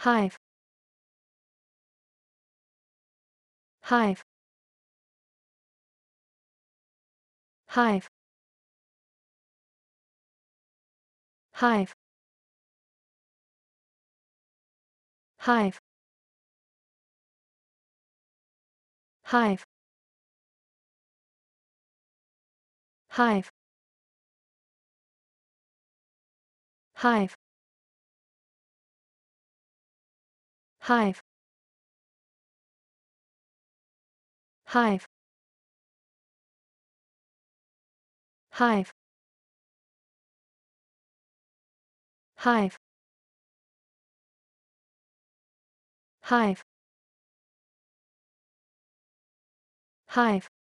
hive hive hive hive hive hive hive hive hive hive hive hive hive hive